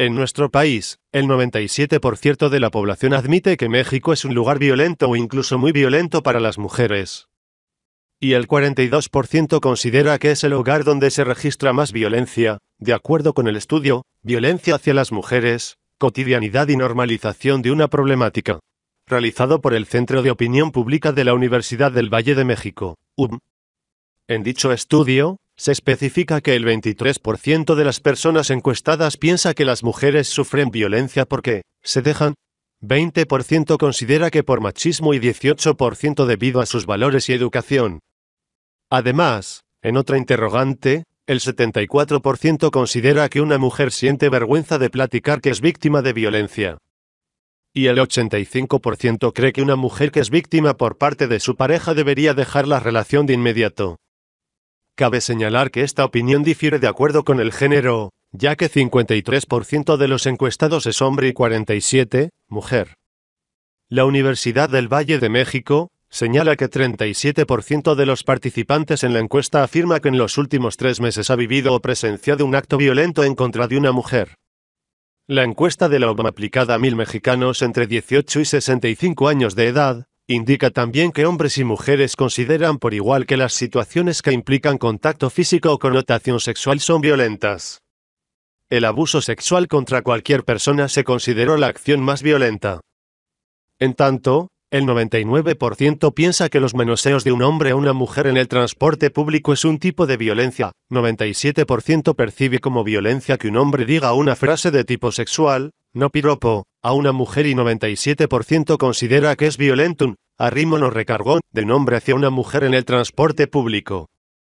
En nuestro país, el 97% de la población admite que México es un lugar violento o incluso muy violento para las mujeres. Y el 42% considera que es el hogar donde se registra más violencia, de acuerdo con el estudio, Violencia hacia las mujeres, cotidianidad y normalización de una problemática, realizado por el Centro de Opinión Pública de la Universidad del Valle de México, En dicho estudio, se especifica que el 23% de las personas encuestadas piensa que las mujeres sufren violencia porque se dejan, 20% considera que por machismo y 18% debido a sus valores y educación. Además, en otra interrogante, el 74% considera que una mujer siente vergüenza de platicar que es víctima de violencia. Y el 85% cree que una mujer que es víctima por parte de su pareja debería dejar la relación de inmediato. Cabe señalar que esta opinión difiere de acuerdo con el género, ya que 53% de los encuestados es hombre y 47, mujer. La Universidad del Valle de México señala que 37% de los participantes en la encuesta afirma que en los últimos tres meses ha vivido o presenciado un acto violento en contra de una mujer. La encuesta de la OBAM aplicada a mil mexicanos entre 18 y 65 años de edad Indica también que hombres y mujeres consideran por igual que las situaciones que implican contacto físico o connotación sexual son violentas. El abuso sexual contra cualquier persona se consideró la acción más violenta. En tanto, el 99% piensa que los menoseos de un hombre a una mujer en el transporte público es un tipo de violencia, 97% percibe como violencia que un hombre diga una frase de tipo sexual, no piropo, a una mujer y 97% considera que es violentum, arrimo no recargó, de nombre hacia una mujer en el transporte público.